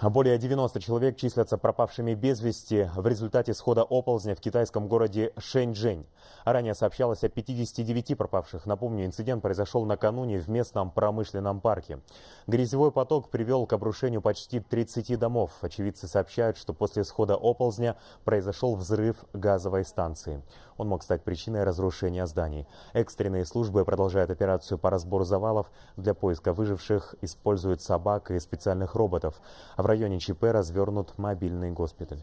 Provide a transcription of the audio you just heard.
А более 90 человек числятся пропавшими без вести в результате схода оползня в китайском городе Шэньчжэнь. А ранее сообщалось о 59 пропавших. Напомню, инцидент произошел накануне в местном промышленном парке. Грязевой поток привел к обрушению почти 30 домов. Очевидцы сообщают, что после схода оползня произошел взрыв газовой станции. Он мог стать причиной разрушения зданий. Экстренные службы продолжают операцию по разбору завалов. Для поиска выживших используют собак и специальных роботов. А в районе ЧП развернут мобильный госпиталь.